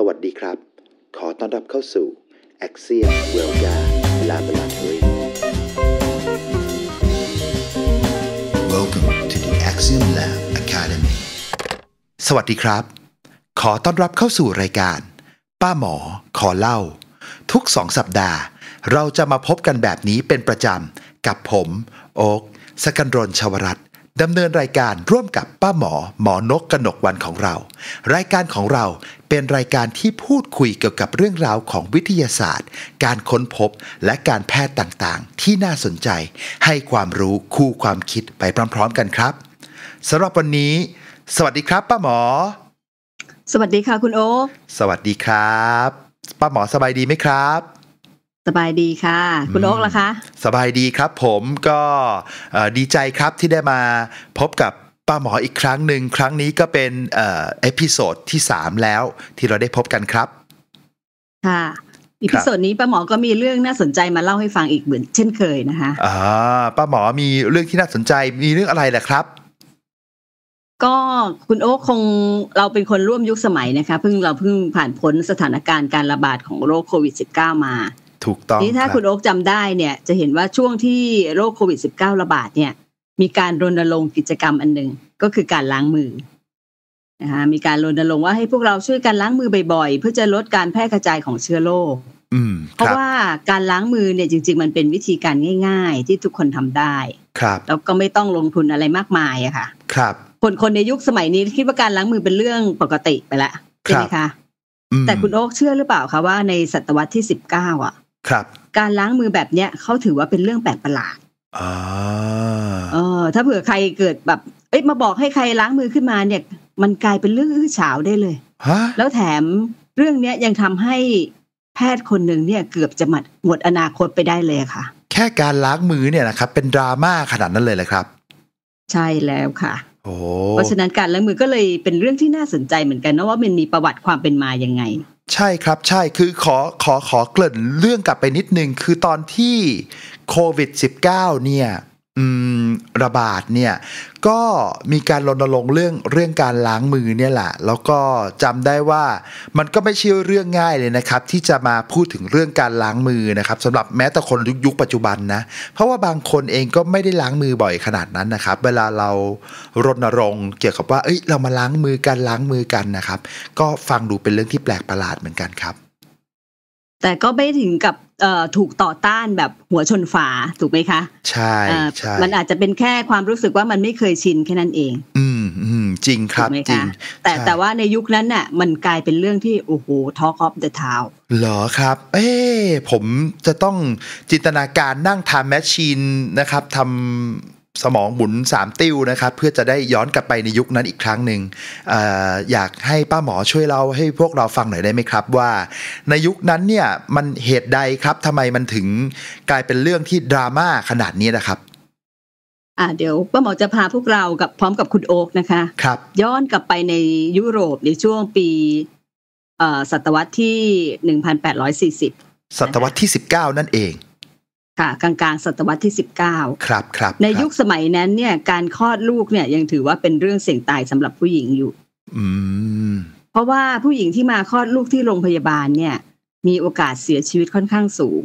สวัสดีครับ ขอต้อนรับเข้าสู่ a x i o m w e l g a Laboratory Welcome to the Axiom Lab Academy สวัสดีครับ ขอต้อนรับเข้าสู่รายการ ป้าหมอ ขอเล่า ทุกสองสัปดาห์ เราจะมาพบกันแบบนี้เป็นประจำกับผม โอ๊กสกันรนชวรัตดำเนินรายการร่วมกับป้าหมอ หมอนกกนกวันของเรา รายการของเราเป็นรายการที่พูดคุยเกี่ยวกับเรื่องราวของวิทยาศาสตร์ การค้นพบและการแพทย์ต่างๆ ที่น่าสนใจให้ความรู้คู่ความคิดไปพร้อมๆกันครับสำหรับวันนี้ สวัสดีครับป้าหมอ สวัสดีค่ะคุณโอสวัสดีครับป้าหมอสบายดีไหมครับ สบายดีค่ะ คุณโอ๊กล่ะคะ สบายดีครับผมก็ดีใจครับที่ได้มาพบกับป้าหมออีกครั้งหนึ่งครั้งนี้ก็เป็นเอพิโซดที่สามแล้วที่เราได้พบกันครับค่ะอีพิโซดนี้ป้าหมอก็มีเรื่องน่าสนใจมาเล่าให้ฟังอีกเหมือนเช่นเคยนะคะอ่าป้าหมอมีเรื่องที่น่าสนใจมีเรื่องอะไรล่ะครับ ก็คุณโอ๊คคงเราเป็นคนร่วมยุคสมัยนะคะเพิ่งเราเพิ่งผ่านพ้นสถานการณ์การระบาดของโรคโควิด -19 มาถูกต้องนี่ถ้าคุณโอ๊คจำได้เนี่ยจะเห็นว่าช่วงที่โรคโควิด -19 ระบาดเนี่ยมีการรณรงค์กิจกรรมอันหนึ่งก็คือการล้างมือนะคะมีการรณรงค์ว่าให้พวกเราช่วยกันล้างมือบ่อย ๆ เพื่อจะลดการแพร่กระจายของเชื้อโรคเพราะว่าการล้างมือเนี่ยจริงๆมันเป็นวิธีการง่ายๆ ที่ทุกคนทำได้ครับแล้วก็ไม่ต้องลงทุนอะไรมากมายอะค่ะ ครับคนคนในยุคสมัยนี้ คิดว่าการล้างมือเป็นเรื่องปกติไปละใช่ไหมคะแต่คุณโอ๊กเชื่อหรือเปล่าคะว่า ในศตวรรษที่สิบเก้าอ่ะการล้างมือแบบเนี้ยเขาถือว่าเป็นเรื่องแปลกประหลาดอ่าเออ ถ้าเผื่อใครเกิดแบบเอ๊ะมาบอกให้ใครล้างมือขึ้นมาเนี่ย มันกลายเป็นเรื่องอื้อฉาวได้เลยฮะแล้วแถมเรื่องเนี้ยยังทำให้แพทย์คนหนึ่งเนี่ยเกือบจะหมดหมดอนาคตไปได้เลยค่ะ แค่การล้างมือเนี่ยนะครับเป็นดราม่าขนาดนั้นเลยเลยครับ ใช่แล้วค่ะเพราะฉะนั้นการล้างมือก็เลยเป็นเรื่องที่น่าสนใจเหมือนกันนะว่ามันมีประวัติความเป็นมายังไงใช่ครับใช่คือขอขอขอเกริ่นเรื่องกลับไปนิดนึงคือตอนที่โควิด -19 เนี่ยระบาดเนี่ยก็มีการรณรงค์เรื่องเรื่องการล้างมือเนี่ยแหละแล้วก็จำได้ว่ามันก็ไม่ใช่เรื่องง่ายเลยนะครับ ที่จะมาพูดถึงเรื่องการล้างมือนะครับสำหรับแม้แต่คนยุคปัจจุบันนะเพราะว่าบางคนเองก็ไม่ได้ล้างมือบ่อยขนาดนั้นนะครับ เวลาเรารณรงค์เกี่ยวกับว่าเอ้ยเรามาล้างมือกันล้างมือกันนะครับ ก็ฟังดูเป็นเรื่องที่แปลกประหลาดเหมือนกันครับ แต่ก็ไม่ถึงกับถูกต่อต้านแบบหัวชนฝาถูกไหมคะใช่ใช่มันอาจจะเป็นแค่ความรู้สึกว่ามันไม่เคยชินแค่นั้นเอง อืมอืมจริงครับจริงแต่แต่ว่าในยุคนั้นน่ะมันกลายเป็นเรื่องที่ โอ้โหท็อกออฟเดอะทาวหรอครับ เอ้ผมจะต้องจินตนาการนั่งทำแมชชีนนะครับทำสมองหมุน3ติ้วนะครับเพื่อจะได้ย้อนกลับไปในยุคนั้นอีกครั้งหนึ่งออยากให้ป้าหมอช่วยเราให้พวกเราฟังหน่อยได้ไหมครับ ว่าในยุคนั้นเนี่ยมันเหตุใดครับทำไมมันถึงกลายเป็นเรื่องที่ดราม่าขนาดนี้นะครับ อ่าเดี๋ยวป้าหมอจะพาพวกเรากับพร้อมกับคุณโอ๊กนะคะครับ ย้อนกลับไปในยุโรปในช่วงปีศตวรรษที่หนนึ่งพัแปดร้อยสี่สิบศตวรรษที่สิบเก้านั่นเองค่ะกลางๆศตวรรษที่ 19 ครับครับ ในยุคสมัยนั้นเนี่ยการคลอดลูกเนี่ยยังถือว่าเป็นเรื่องเสี่ยงตายสำหรับผู้หญิงอยู่ อืเพราะว่าผู้หญิงที่มาคลอดลูกที่โรงพยาบาลเนี่ยมีโอกาสเสียชีวิตค่อนข้างสูง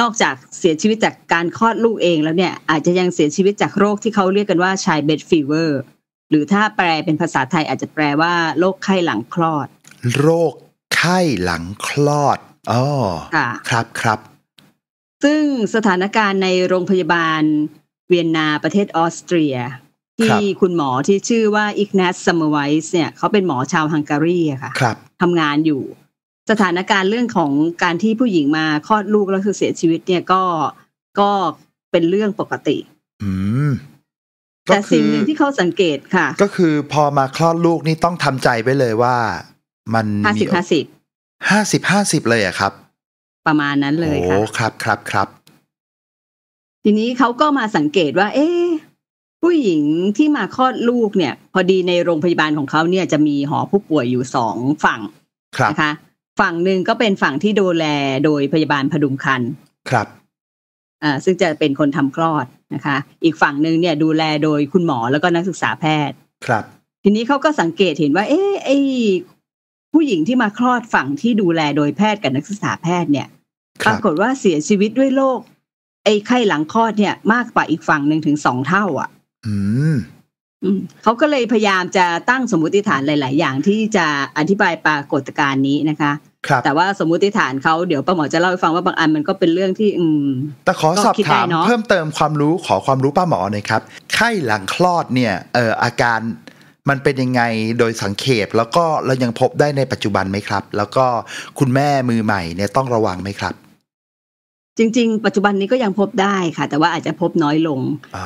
นอกจากเสียชีวิตจากการคลอดลูกเองแล้วเนี่ยอาจจะยังเสียชีวิตจากโรคที่เขาเรียกกันว่าชายเบดฟีเวอร์หรือถ้าแปลเป็นภาษาไทยอาจจะแปลว่าโรคไข้หลังคลอด โรคไข้หลังคลอดอ๋อค่ะครับครับซึ่งสถานการณ์ในโรงพยาบาลเวียนนาประเทศออสเตรีย ที่คุณหมอที่ชื่อว่าอิกนัสซัมเมอร์ไวส์เนี่ยเขาเป็นหมอชาวฮังการีค่ะคทำงานอยู่ สถานการณ์เรื่องของการที่ผู้หญิงมาคลอดลูกแล้วคือเสียชีวิตเนี่ยก็ก็เป็นเรื่องปกติแต่สิ่งหนึ่งที่เขาสังเกตค่ะ ก็คือพอมาคลอดลูกนี่ต้องทำใจไปเลยว่า มันห้าสิบห้าสิบห้าสิบห้าสิบเลยอะครับประมาณนั้นเลยค่ะโอ้ครับครับครับทีนี้เขาก็มาสังเกตว่า เอ๊ผู้หญิงที่มาคลอดลูกเนี่ย พอดีในโรงพยาบาลของเขาเนี่ยจะมีหอผู้ป่วยอยู่สองฝั่งนะคะฝั่งหนึ่งก็เป็นฝั่งที่ดูแลโดยพยาบาลพดุงครรภ์ครับอ่าซึ่งจะเป็นคนทำคลอดนะคะ อีกฝั่งหนึ่งเนี่ยดูแลโดยคุณหมอแล้วก็นักศึกษาแพทย์ครับ ทีนี้เขาก็สังเกตเห็นว่า เอ๊ไอ้ผู้หญิงที่มาคลอดฝั่งที่ดูแลโดยแพทย์กับนักศึกษาแพทย์เนี่ยปรากฏว่าเสียชีวิตด้วยโรคไอ้ไข้หลังคลอดเนี่ย มากกว่าอีกฝั่งหนึ่งถึงสองเท่า อ่ะ อืมเขาก็เลยพยายามจะตั้งสมมติฐานหลาย ๆ อย่างที่จะอธิบายปรากฏการณ์นี้นะคะคแต่ว่าสมมติฐานเขาเดี๋ยวป้าหมอจะเล่าให้ฟังว่าบางอันมันก็เป็นเรื่องที่ อืมแต่ขอสอบถามเพิ่มเติมความรู้ขอความรู้ป้าหมอหน่อยครับไข้หลังคลอดเนี่ย เอ่ออาการมันเป็นยังไงโดยสังเขตแล้วก็เรายังพบได้ในปัจจุบันไหมครับ แล้วก็คุณแม่มือใหม่เนี่ยต้องระวังไหมครับ จริง ๆ ปัจจุบันนี้ก็ยังพบได้ค่ะ แต่ว่าอาจจะพบน้อยลง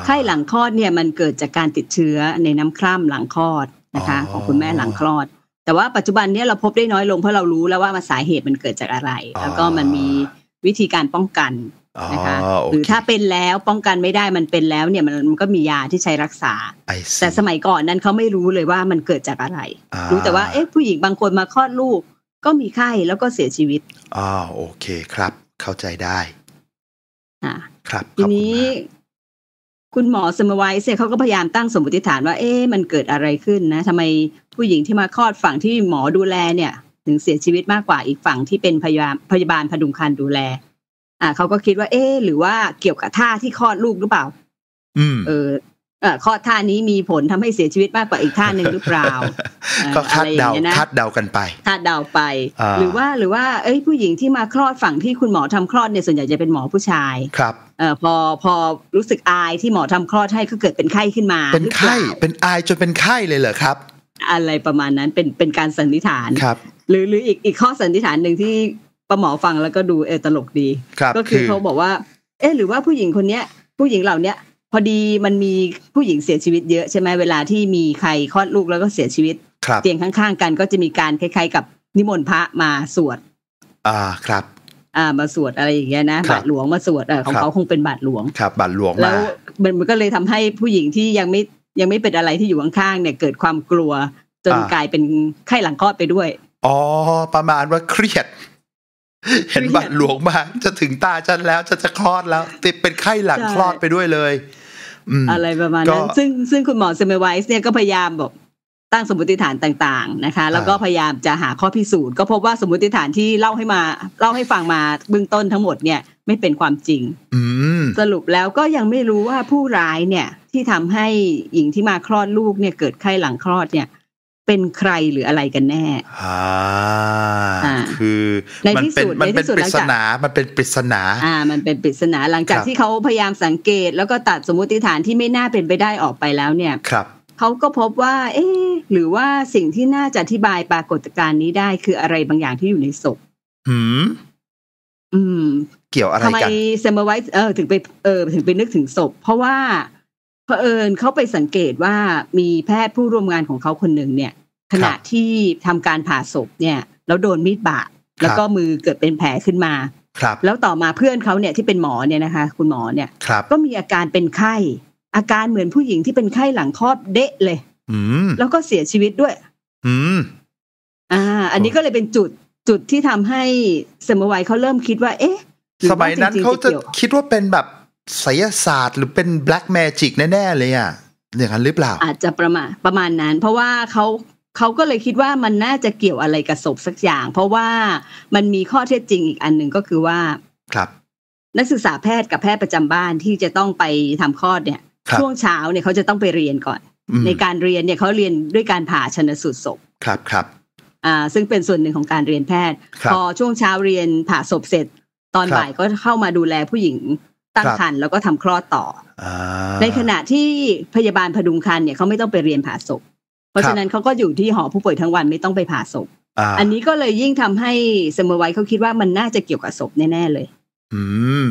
ไข้หลังคลอดเนี่ยมันเกิดจากการติดเชื้อในน้ำคร่ำหลังคลอดนะคะของคุณแม่หลังคลอด แต่ว่าปัจจุบันนี้เราพบได้น้อยลงเพราะเรารู้แล้วว่ามาสาเหตุมันเกิดจากอะไร แล้วก็มันมีวิธีการป้องกันนะคะหรือถ้าเป็นแล้วป้องกันไม่ได้มันเป็นแล้วเนี่ยมันก็มียาที่ใช้รักษาแต่สมัยก่อนนั้นเขาไม่รู้เลยว่ามันเกิดจากอะไรรู้แต่ว่าเอ๊ะผู้หญิงบางคนมาคลอดลูก ก็มีไข้แล้วก็เสียชีวิตอ๋อโอเคครับ เข้าใจได้อ่าครับทีนี้ คุณหมอสมวัยเนี่ยเขาก็พยายามตั้งสมมติฐานว่า เอ๊ะมันเกิดอะไรขึ้นนะทำไมผู้หญิงที่มาคลอดฝั่งที่หมอดูแลเนี่ย ถึงเสียชีวิตมากกว่าอีกฝั่งที่เป็นพยาบาลพยาบาลพดุงคันดูแล่าเขาก็คิดว่า เอ๊หรือว่า เกี่ยวกับท่าที่คลอดลูกหรือเปล่า อืมเออเออข้อท่านี้มีผลทำให้เสียชีวิตมากกว่าอีกท่าหนึ่งหรือเปล่า ก็คาดเดาคาดเดากันไปคาดเดาไป หรือว่า หรือว่า เอ้ยผู้หญิงที่มาคลอดฝั่งที่คุณหมอทำคลอดเนี่ย ส่วนใหญ่จะเป็นหมอผู้ชาย ครับ เออพอ พอรู้สึกอายที่หมอทำคลอดให้ก็เกิดเป็นไข้ขึ้นมา เป็นไข้ เป็นอายจนเป็นไข้เลยเหรอครับ อะไรประมาณนั้น เป็น เป็นการสันนิษฐาน ครับ หรือ หรืออีก อีกข้อสันนิษฐานหนึ่งที่ประหมอฟังแล้วก็ดูเออตลกดี ก็คือเขาบอกว่าเออหรือว่าผู้หญิงคนเนี้ยผู้หญิงเหล่าเนี้ยพอดีมันมีผู้หญิงเสียชีวิตเยอะใช่ไหมเวลาที่มีใครคลอดลูกแล้วก็เสียชีวิตเตียงข้าง ๆ กันก็จะมีการคล้ายๆกับนิมนต์พระมาสวด อ่าครับ อ่ามาสวดอะไรอย่างเงี้ยนะบาทหลวงมาสวดเออของเขาคงเป็นบาทหลวงครับ บาทหลวงแล้วมันก็เลยทำให้ผู้หญิงที่ยังไม่ยังไม่เป็นอะไรที่อยู่ข้างๆเนี่ยเกิดความกลัวจนกลายเป็นไข้หลังคลอดไปด้วยอ๋อประมาณว่าเครียดเห็นบาดหลวงมาจะถึงตาฉันแล้วจะจะคลอดแล้ว ติดเป็นไข้หลังคลอดไปด้วยเลยอะไรประมาณนั้น ซึ่งซึ่งคุณหมอเซมิไวส์เนี่ยก็พยายามบอกตั้งสมมติฐานต่าง ๆ นะคะ แล้วก็พยายามจะหาข้อพิสูจน์ก็พบว่าสมมติฐานที่เล่าให้มาเล่าให้ฟังมาเบื้องต้นทั้งหมดเนี่ยไม่เป็นความจริงสรุปแล้วก็ยังไม่รู้ว่าผู้ร้ายเนี่ยที่ทำให้หญิงที่มาคลอดลูกเนี่ย เกิดไข้หลังคลอดเนี่ย เป็นใครหรืออะไรกันแน่คือมันเป็นมันเป็นปริศนามันเป็นปริศนา อ่า มันเป็นปริศนาหลังจากที่เขาพยายามสังเกตแล้วก็ตัดสมมติฐานที่ไม่น่าเป็นไปได้ออกไปแล้ว เนี่ยครับเขาก็พบว่า เอ๊หรือว่าสิ่งที่น่าจะอธิบายปรากฏการณ์นี้ได้คืออะไรบางอย่างที่อยู่ในศพหืมอืม เกี่ยวอะไรกันทำไมเซมเบอร์ไวท์เออ ถึงไปเออถึงไปนึกถึงศพ เพราะว่าเผอิญเขาไปสังเกตว่ามีแพทย์ผู้ร่วมงานของเขาคนหนึ่งเนี่ย ขณะที่ทำการผ่าศพเนี่ยแล้วโดนมีดบาดแล้วก็มือเกิดเป็นแผลขึ้นมา ครับ แล้วต่อมาเพื่อนเขาเนี่ยที่เป็นหมอเนี่ยนะคะ คุณหมอเนี่ยก็มีอาการเป็นไข้ อาการเหมือนผู้หญิงที่เป็นไข้หลังคลอดเดะเลยแล้วก็เสียชีวิตด้วย อืมอ่า อันนี้ก็เลยเป็นจุดจุดที่ทำให้สมวัยเขาเริ่มคิดว่า เอ๊ะสมัยนั้นเขาจะคิดว่าเป็นแบบไสยศาสตร์หรือเป็นแบล็กแมจิกแน่ๆเลยอ่ะอย่างนั้นหรือเปล่าอาจจะประมาณประมาณนั้น เพราะว่าเขาเขาก็เลยคิดว่ามันน่าจะเกี่ยวอะไรกับศพสักอย่าง เพราะว่ามันมีข้อเท็จจริงอีกอันหนึ่งก็คือว่าครับ นักศึกษาแพทย์กับแพทย์ประจำบ้านที่จะต้องไปทำคลอดเนี่ย ช่วงเช้าเนี่ยเขาจะต้องไปเรียนก่อน ในการเรียนเนี่ยเขาเรียนด้วยการผ่าชนสูตรศพครับครับอ่าซึ่งเป็นส่วนหนึ่งของการเรียนแพทย์พอช่วงเช้าเรียนผ่าศพเสร็จตอนบ่ายก็เข้ามาดูแลผู้หญิงตั้งครรภ์แล้วก็ทำคลอดต่อในขณะที่พยาบาลพดุงครรภ์เนี่ยเขาไม่ต้องไปเรียนผ่าศพเพราะฉะนั้นเขาก็อยู่ที่หอผู้ป่วยทั้งวันไม่ต้องไปผ่าศพ อันนี้ก็เลยยิ่งทำให้เสมอไว้เขาคิดว่ามันน่าจะเกี่ยวกับศพแน่ๆเลย อืม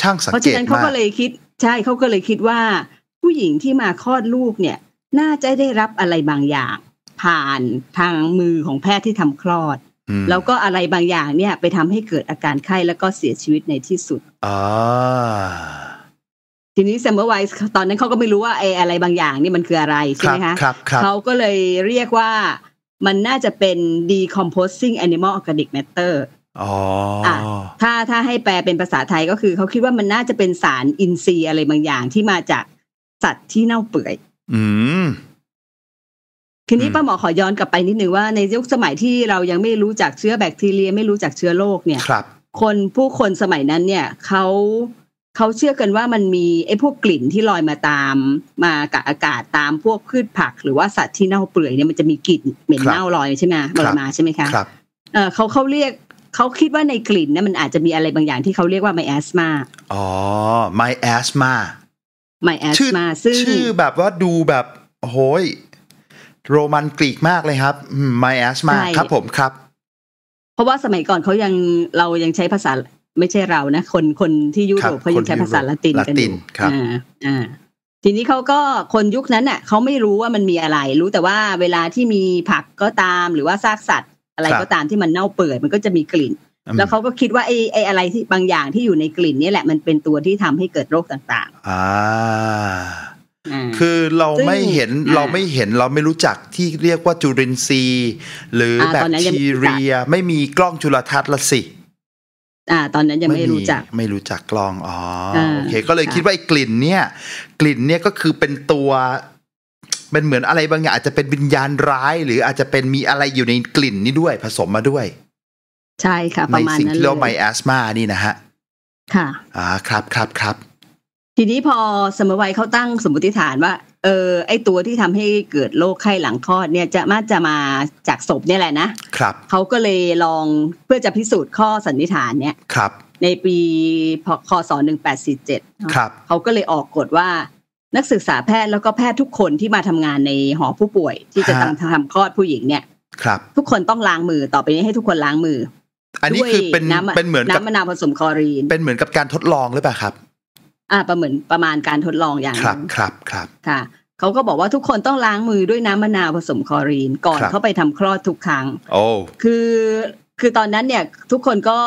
ช่างสังเกตเพราะฉะนั้นเขาก็เลยคิด ใช่เขาก็เลยคิดว่าผู้หญิงที่มาคลอดลูกเนี่ย น่าจะได้รับอะไรบางอย่างผ่านทางมือของแพทย์ที่ทำคลอด แล้วก็อะไรบางอย่างเนี่ยไปทำให้เกิดอาการไข้แล้วก็เสียชีวิตในที่สุดอ่าทีนี้ s ซม m e l w e i s ตอนนั้นเขาก็ไม่รู้ว่าไอ้อะไรบางอย่างนี่มันคืออะไรใช่ไหมคะเขาก็เลยเรียกว่ามันน่าจะเป็น decomposing animal organic matter อ๋อถ้าถ้าให้แปลเป็นภาษาไทยก็คือเขาคิดว่ามันน่าจะเป็นสารอินทรีย์อะไรบางอย่างที่มาจากสัตว์ที่เน่าเปื่อยอืม ทีนี้ป้าหมอขอย้อนกลับไปนิดนึงว่าในยุคสมัยที่เรายังไม่รู้จักเชื้อแบคทีเรียไม่รู้จักเชื้อโรคเนี่ยครับคนผู้คนสมัยนั้นเนี่ยเขาเขาเชื่อกันว่ามันมีไอ้พวกกลิ่นที่ลอยมาตามมากับอากาศตามพวกพืชผัก หรือว่าสัตว์ที่เน่าเปื่อยเนี่ยมันจะมีกลิ่นเหม็นเน่าลอยใช่ไหมลอยมาใช่ไหมคะครับเออเขาเขาเรียกเขาคิดว่าในกลิ่นเนี่ยมันอาจจะมีอะไรบางอย่างที่เขาเรียกว่าไมแอสมาอ๋อไมแอสมาไมแอสมา ซึ่งชื่อแบบว่าดูแบบโหยโรมันกรีกมากเลยครับไมแอสมาครับผมครับเพราะว่าสมัยก่อนเขายังเรายังใช้ภาษาไม่ใช่เรานะคนคนที่ยุโรปเขายังใช้ภาษาละตินกันอยู่อ่าอ่าทีนี้เขาก็คนยุคนั้นน่ะเขาไม่รู้ว่ามันมีอะไร รู้แต่ว่าเวลาที่มีผักก็ตามหรือว่าซากสัตว์ อะไรก็ตามที่มันเน่าเปื่อยมันก็จะมีกลิ่น แล้วเขาก็คิดว่าไอ้ไอ้อะไรที่บางอย่างที่อยู่ในกลิ่นนี่แหละมันเป็นตัวที่ทำให้เกิดโรคต่างๆอ่าคือเราไม่เห็นเราไม่เห็นเราไม่รู้จักที่เรียกว่าจุลินทรีย์หรือแบคทีเรียไม่มีกล้องจุลทรรศน์ละสิอ่าตอนนั้นยังไม่รู้จัก ไม่รู้จักกลองอ๋อโอเค ก็เลยคิดว่าไอ้กลิ่นเนี่ย กลิ่นเนี่ยก็คือเป็นตัวเป็นเหมือนอะไรบางอย่างอาจจะเป็นวิญญาณร้าย หรืออาจจะเป็นมีอะไรอยู่ในกลิ่นนี้ด้วยผสมมาด้วย ใช่ค่ะ ประมาณนั้นเลยในสิ่งที่เรียกว่าไมแอสมานี่นะฮะ ค่ะ อ่าครับครับครับทีนี้พอสมวัยเขาตั้งสมมติฐานว่าเออไอตัวที่ทำให้เกิดโรคไข้หลังคลอดเนี่ยจะมาจะมาจากศพเนี่ยแหละนะครับเขาก็เลยลองเพื่อจะพิสูจน์ข้อสันนิษฐานเนี่ยครับในปีพศ1847ครับเขาก็เลยออกกฎว่านักศึกษาแพทย์แล้วก็แพทย์ทุกคนที่มาทำงานในหอผู้ป่วย ที่จะทำทำคลอดผู้หญิงเนี่ยครับ ทุกคนต้องล้างมือต่อไปนี้ให้ทุกคนล้างมือ อันนี้คือเป็นเป็นเหมือนน้ำมะนาวผสมคลอรีน เป็นเหมือนกับการทดลองหรือเปล่าครับอ่าประเมินประมาณการทดลองอย่างครับครับครับค่ะเขาก็บอกว่าทุกคนต้องล้างมือด้วยน้ำมะนาวผสมคลอรีน ก่อนเข้าไปทำคลอดทุกครั้งโอ้คือคือตอนนั้นเนี่ยทุกคนก็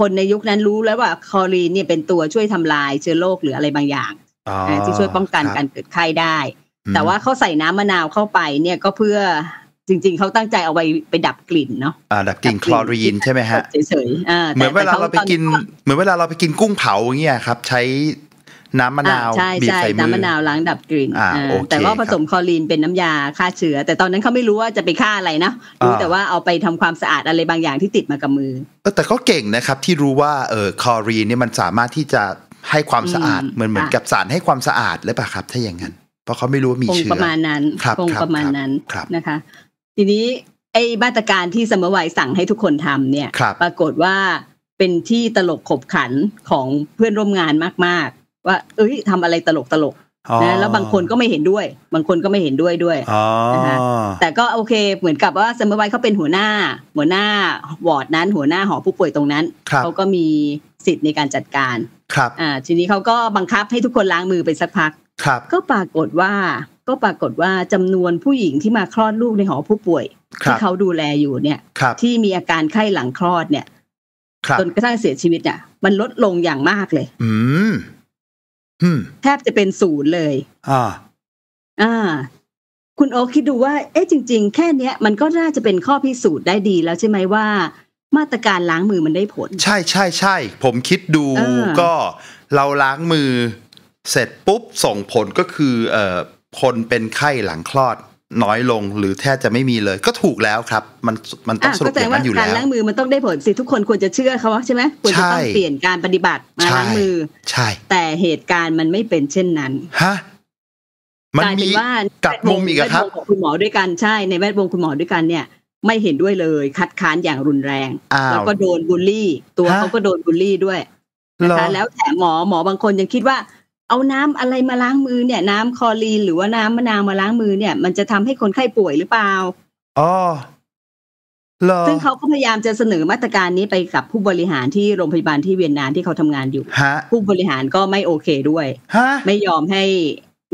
คนในยุคนั้นรู้แล้วว่าคอรีนเนี่ยเป็นตัวช่วยทำลายเชื้อโรคหรืออะไรบางอย่างที่ช่วยป้องกันการเกิดไข้ได้ แต่ว่าเขาใส่น้ำมะนาวเข้าไปเนี่ยก็เพื่อจริงๆเขาตั้งใจเอาไว้ไปดับกลิ่นเนาะดับกลิ่นคลอรีนใช่ไหมฮะเฉยๆเหมือนเวลาเราไปกินเหมือนเวลาเราไปกินกุ้งเผาอย่างเงี้ยครับใช้น้ำมะนาวใช่ใช่น้ำมะนาวล้างดับกลิ่นแต่ว่าผสมคอลีนเป็นน้ำยาฆ่าเชื้อแต่ตอนนั้นเขาไม่รู้ว่าจะไปฆ่าอะไรนะรู้แต่ว่าเอาไปทำความสะอาดอะไรบางอย่างที่ติดมากับมือแต่ก็เก่งนะครับ ที่รู้ว่าเออคอรีนเนี่ยมันสามารถที่จะให้ความสะอาดเหมือนเหมือนกับสารให้ความสะอาดหรือเปล่าครับถ้าอย่างนั้นเพราะเขาไม่รู้ว่ามีเชื้อประมาณนั้นคบประมาณนั้นนะคะ ทีนี้ไอ้มาตรการที่สมวัยสั่งให้ทุกคนทำเนี่ยปรากฏว่าเป็นที่ตลกขบขันของเพื่อนร่วมงานมากว่า เอ้ยทำอะไรตลกตลกนะแล้วบางคนก็ไม่เห็นด้วย บางคนก็ไม่เห็นด้วยด้วยนะฮะแต่ก็โอเค เหมือนกับว่าเซมเบอร์ไวเขาเป็นหัวหน้า หัวหน้าวอร์ดนั้นหัวหน้าหอผู้ป่วยตรงนั้นเขาก็มีสิทธิ์ในการจัดการ ครับ อ่าทีนี้เขาก็บังคับให้ทุกคนล้างมือไปสักพัก ครับ ก็ปรากฏว่าก็ปรากฏว่าจำนวนผู้หญิงที่มาคลอดลูกในหอผู้ป่วย ที่เขาดูแลอยู่เนี่ยที่มีอาการไข้หลังคลอดเนี่ยจนกระทั่งเสียชีวิตเนี่ย มันลดลงอย่างมากเลย อืแทบจะเป็นศูนย์เลย อ่า อ่า คุณโอ๊คคิดดูว่า เอ๊ะจริง ๆ แค่เนี้ยมันก็น่าจะเป็นข้อพิสูจน์ได้ดีแล้วใช่ไหมว่ามาตรการล้างมือมันได้ผล ใช่ใช่ใช่ ผมคิดดูก็เราล้างมือเสร็จปุ๊บส่งผลก็คือ เอ่อคนเป็นไข้หลังคลอดน้อยลงหรือแทบจะไม่มีเลย ก็ถูกแล้วครับ มันมันต้องสรุปอย่างนั้นอยู่แล้วการล้างมือมันต้องได้ผลสิทุกคนควรจะเชื่อเขาใช่ไหมควรจะต้องเปลี่ยนการปฏิบัติมาล้างมือใช่ แต่เหตุการณ์มันไม่เป็นเช่นนั้นฮะมันมีกับมุมอีกครับ คุณหมอด้วยกันใช่ในแวดวงคุณหมอด้วยกัน เนี่ย ไม่เห็นด้วยเลยคัดค้านอย่างรุนแรงแล้วก็โดนบูลลี่ ตัวเขาก็โดนบูลลี่ด้วยนะคะแล้วแถมหมอหมอบางคนยังคิดว่าเอาน้ำอะไรมาล้างมือเนี่ย น้ำคอลีนหรือว่าน้ำมะนาวมาล้างมือเนี่ย มันจะทำให้คนไข้ป่วยหรือเปล่าอ๋อซึ่งเขาก็พยายามจะเสนอมาตรการนี้ไปกับผู้บริหารที่โรงพยาบาลที่เวียนนาที่เขาทำงานอยู่ผู้บริหารก็ไม่โอเคด้วยไม่ยอมให้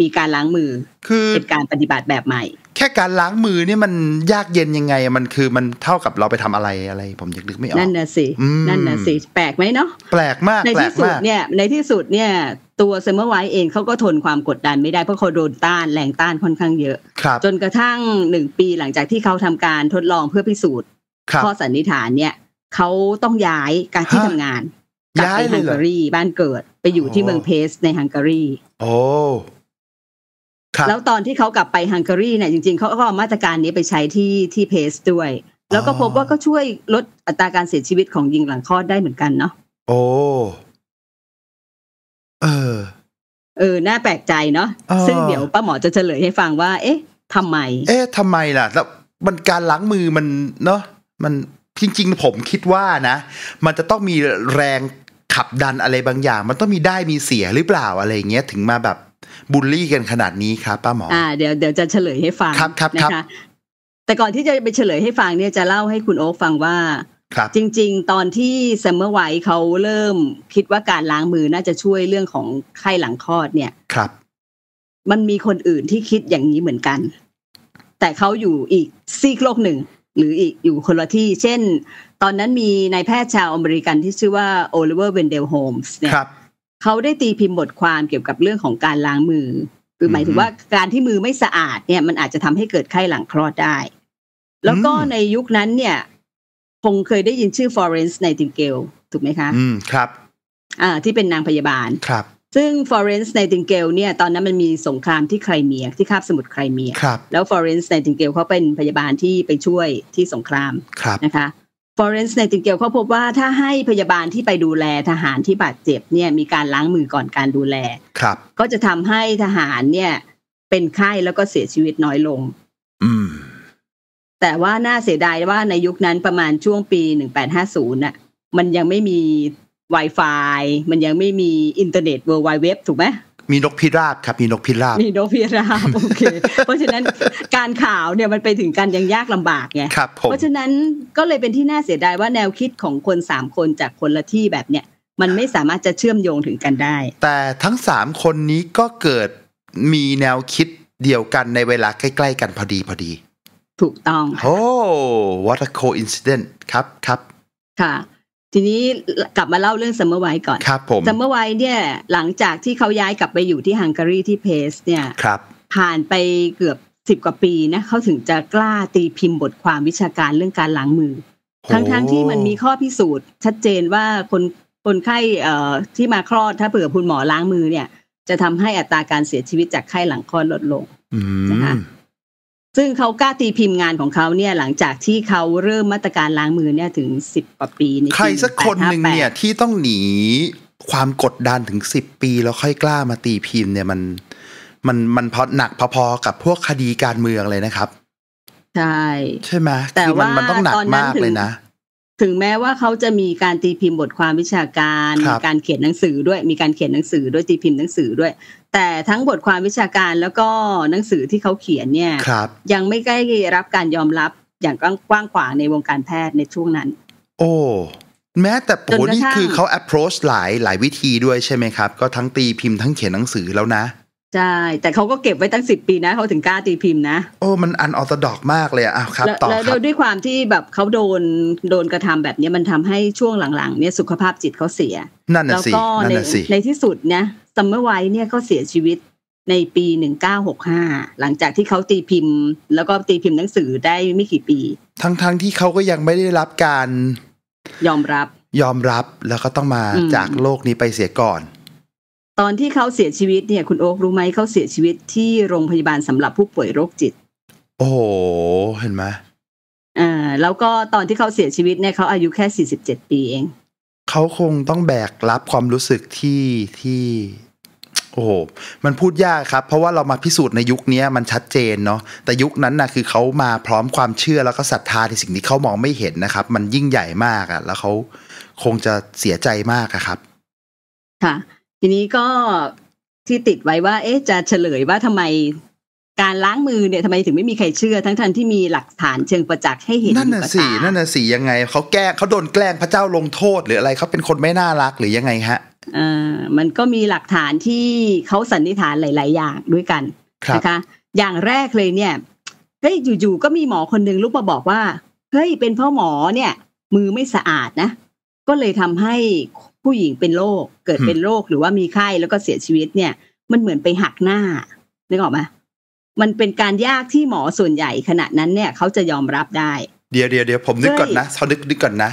มีการล้างมือคือเป็นการปฏิบัติแบบใหม่แค่การล้างมือเนี่ยมันยากเย็นยังไงมันคือมันเท่ากับเราไปทำอะไรอะไรผมยังนึกไม่ออกนั่นน่ะสินั่นน่ะสิแปลกไหมเนาะแปลกมากในที่สุดเนี่ย ในที่สุดเนี่ยตัวเซมเมอร์ไวท์เองเขาก็ทนความกดดันไม่ได้เพราะเขาโดนต้านแรงต้านค่อนข้างเยอะ จนกระทั่งหนึ่งปีหลังจากที่เขาทำการทดลองเพื่อพิสูจน์ ข้อสันนิษฐานเนี่ย เขาต้องย้ายการที่ทำงานกลับไปฮังการีบ้านเกิดไปอยู่ที่เมืองเพสในฮังการีโอ้แล้วตอนที่เขากลับไปฮังการีเนี่ยจริงๆ เขาก็เอามาตรการนี้ไปใช้ที่ที่เพสด้วย แล้วก็พบว่าก็ช่วยลดอัตราการเสียชีวิตของยิงหลังคลอดได้เหมือนกันเนาะโอ้เออ เออน่าแปลกใจเนาะซึ่งเดี๋ยวป้าหมอจะเฉลยให้ฟังว่า เอ๊ะทำไมเอ๊ะทำไมล่ะ แล้วมันการล้างมือมันเนาะมันจริงๆผมคิดว่านะ มันจะต้องมีแรงขับดันอะไรบางอย่าง มันต้องมีได้มีเสียหรือเปล่าอะไรเงี้ย ถึงมาแบบบูลลี่กันขนาดนี้ครับป้าหมออ่าเดี๋ยวเดี๋ยวจะเฉลยให้ฟังครับครับนะคะแต่ก่อนที่จะไปเฉลยให้ฟังเนี่ยจะเล่าให้คุณโอ๊กฟังว่าครับจริงๆ ตอนที่เซมเมอร์ไวท์เขาเริ่มคิดว่าการล้างมือน่าจะช่วยเรื่องของไข้หลังคลอดเนี่ยครับ มันมีคนอื่นที่คิดอย่างนี้เหมือนกัน แต่เขาอยู่อีกซีกโลกหนึ่ง หรืออีกอยู่คนละที่ เช่น ตอนนั้นมีนายแพทย์ชาวอเมริกันที่ชื่อว่าโอลิเวอร์เวนเดลโฮมส์เนี่ยเขาได้ตีพิมพ์บทความเกี่ยวกับเรื่องของการล้างมือ คือหมายถึงว่าการที่มือไม่สะอาดเนี่ย มันอาจจะทำให้เกิดไข้หลังคลอดได้ แล้วก็ในยุคนั้นเนี่ยคงเคยได้ยินชื่อฟรอเรนซ์ไนติงเกลถูกไหมคะอืมครับอ่าที่เป็นนางพยาบาลครับ ซึ่งฟรอเรนซ์ไนติงเกลเนี่ย ตอนนั้นมันมีสงครามที่ไครเมียที่คาบสมุทรไครเมียครับแล้วฟรอเรนซ์ไนติงเกลเขาเป็นพยาบาลที่ไปช่วยที่สงครามครับนะคะฟรอเรนซ์ไนติงเกลเขาพบว่าถ้าให้พยาบาลที่ไปดูแลทหารที่บาดเจ็บเนี่ยมีการล้างมือก่อนการดูแลครับ ก็จะทำให้ทหารเนี่ยเป็นไข้แล้วก็เสียชีวิตน้อยลงแต่ว่าน่าเสียดายว่าในยุคนั้นประมาณช่วงปี 1850 น่ะมันยังไม่มี Wi-Fi มันยังไม่มีอินเทอร์เน็ตเวอร์ไวเว็บถูกไหมมีนกพิราบครับมีนกพิราบมีนกพิราบโอเคเพราะฉะนั้นการข่าวเนี่ยมันไปถึงกันยังยากลำบากไงครับเพราะฉะนั้นก็เลยเป็นที่น่าเสียดายว่าแนวคิดของคนสามคนจากคนละที่แบบเนี้ยมันไม่สามารถจะเชื่อมโยงถึงกันได้ แต่ทั้งสามคนนี้ก็เกิดมีแนวคิดเดียวกันในเวลาใกล้ๆ กันพอดีพอดีถูกต้องโอ้ what a coincidence ครับครับค่ะ ทีนี้กลับมาเล่าเรื่องซัมเมอร์ไวก่อนครับผมซัมเมอร์ไวเนี่ยหลังจากที่เขาย้ายกลับไปอยู่ที่ฮังการีที่เพสเนี่ยครับ ผ่านไปเกือบสิบกว่าปีนะเขาถึงจะกล้าตีพิมพ์บทความวิชาการเรื่องการล้างมือ ทั้งๆทที่มันมีข้อพิสูจน์ชัดเจนว่าคนคนไข้เอ่อที่มาคลอดถ้าเผื่อคุณหมอล้างมือเนี่ย จะทำให้อัตราการเสียชีวิตจากไข้หลังคลอดลดลงนะคะซึ่งเขากล้าตีพิมพ์งานของเขาเนี่ยหลังจากที่เขาเริ่มมาตรการล้างมือเนี่ยถึงสิบกว่าปีใครสักคนหนึ่งเนี่ยที่ต้องหนีความกดดันถึงสิบปีแล้วค่อยกล้ามาตีพิมพ์เนี่ยมัน มันมันพอหนักพอๆกับพวกคดีการเมืองเลยนะครับใช่ ใช่ไหมแต่ว่ามันต้องหนักมากเลยนะถึงแม้ว่าเขาจะมีการตีพิมพ์บทความวิชาการรการเขียนหนังสือด้วยมีการเขียนหนังสือด้วยตีพิมพ์หนังสือด้วย แต่ทั้งบทความวิชาการแล้วก็หนังสือที่เขาเขียนเนี่ยยังไม่ได้รับการยอมรับอย่างกว้างขวางในวงการแพทย์ในช่วงนั้น โอ้แม้แต่โหนี่คือเขา approach หลายหลายวิธีด้วยใช่ไหมครับ ก็ทั้งตีพิมพ์ทั้งเขียนหนังสือแล้วนะใช่แต่เขาก็เก็บไว้ตั้งสิบปีนะเขาถึงกล้าตีพิมพ์นะ โอ้มันอันออร์ตดอกมากเลย อ่ะครับต่อแล้วด้วยความที่แบบเขาโดนโดนกระทำแบบนี้มันทำให้ช่วงหลังๆ เนี่ยสุขภาพจิตเขาเสีย นั่นะสิแล้วก็ในในที่สุดเนี่ยซัมเมอร์ไวท์เนี่ยเขาเสียชีวิตในปีหนึ่งเก้าหลังจากที่เขาตีพิมพ์แล้วก็ตีพิมพ์หนังสือได้ไม่กี่ปี ทั้งๆทที่เขาก็ยังไม่ได้รับการยอมรับ ยอมรับแล้วก็ต้องมาจากโลกนี้ไปเสียก่อนตอนที่เขาเสียชีวิตเนี่ย คุณโอ๊ครู้ไหมเขาเสียชีวิตที่โรงพยาบาลสำหรับผู้ป่วยโรคจิต โอ้โห เห็นไหมอ่าแล้วก็ตอนที่เขาเสียชีวิตเนี่ยเขาอายุแค่สี่สิบเจ็ดปีเอง เขาคงต้องแบกรับความรู้สึกที่ที่ โอ้ มันพูดยากครับ เพราะว่าเรามาพิสูจน์ในยุคนี้มันชัดเจนเนาะแต่ยุคนั้นนะ่ะคือเขามาพร้อมความเชื่อแล้วก็ศรัทธาในสิ่งที่เขามองไม่เห็นนะครับ มันยิ่งใหญ่มากอะ่ะ แล้วเขาคงจะเสียใจมากอะครับ ค่ะทีนี้ก็ที่ติดไว้ว่า เอ๊ะจะเฉลยว่าทำไม การล้างมือเนี่ยทำไมถึงไม่มีใครเชื่อทั้งทันที่มีหลักฐานเชิงประจักษ์ให้เห็นนั่นน่ะสินั่นน่ะสิยังไง เขาแก้เขาโดนแกล้งพระเจ้าลงโทษหรืออะไรเขาเป็นคนไม่น่ารักหรือยังไงฮะเอ่อมันก็มีหลักฐานที่เขาสันนิษฐานหลายๆอย่างด้วยกันนะคะอย่างแรกเลยเนี่ยเฮ้ยอยู่ๆก็มีหมอคนหนึ่งลุกมาบอกว่าเฮ้ยเป็นเพราะหมอเนี่ย มือไม่สะอาดนะ ก็เลยทำให้ผู้หญิงเป็นโรคเกิดเป็นโรคหรือว่ามีไข้แล้วก็เสียชีวิตเนี่ยมันเหมือนไปหักหน้านึกออกไหมมันเป็นการยากที่หมอส่วนใหญ่ขณะนั้นเนี่ยเขาจะยอมรับได้ เดี๋ยวเดี๋ยวเดี๋ยวผมนึกก่อนนะเขานึกนึกก่อนนะ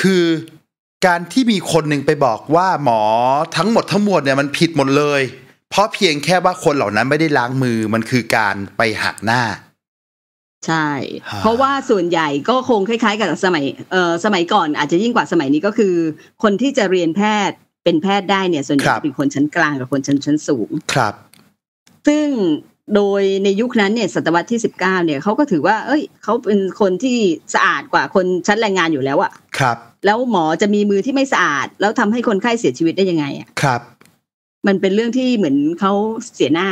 คือการที่มีคนหนึ่งไปบอกว่า หมอ ทั้งหมดทั้งมวลเนี่ยมันผิดหมดเลย เพราะเพียงแค่ว่าคนเหล่านั้นไม่ได้ล้างมือมันคือการไปหักหน้าใช่ เพราะว่าส่วนใหญ่ก็คงคล้าย ๆ กับสมัย เอ่อ สมัยก่อนอาจจะยิ่งกว่าสมัยนี้ก็คือ คนที่จะเรียนแพทย์เป็นแพทย์ได้เนี่ย ส่วนใหญ่เป็นคนชั้นกลางกับคนชั้นชั้นสูงครับ ซึ่งโดยในยุคนั้นเนี่ยศตวรรษที่สิบเก้าเนี่ยเขาก็ถือว่าเอ้ยเขาเป็นคนที่สะอาดกว่าคนชั้นแรงงานอยู่แล้วอะครับ แล้วหมอจะมีมือที่ไม่สะอาด แล้วทำให้คนไข้เสียชีวิตได้ยังไงอะครับ มันเป็นเรื่องที่เหมือนเขาเสียหน้า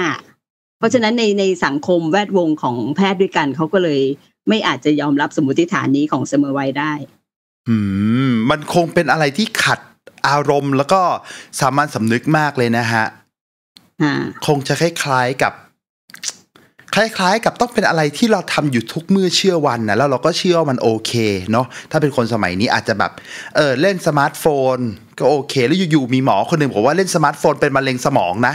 เพราะฉะนั้นใน ในสังคมแวดวงของแพทย์ด้วยกันเขาก็เลยไม่อาจจะยอมรับสมมติฐานนี้ของเสมอไว้ได้ อืม มันคงเป็นอะไรที่ขัดอารมณ์ แล้วก็สามัญสำนึกมากเลยนะฮะคงจะคล้าย ๆกับ คล้ายๆกับต้องเป็นอะไรที่เราทำอยู่ทุกเมื่อเชื่อวันนะแล้วเราก็เชื่อว่ามันโอเค เนาะ ถ้าเป็นคนสมัยนี้อาจจะแบบเออเล่นสมาร์ทโฟน ก็โอเคแล้วอยู่ๆมีหมอคนหนึ่งบอกว่าเล่นสมาร์ทโฟนเป็นมะเร็งสมองนะ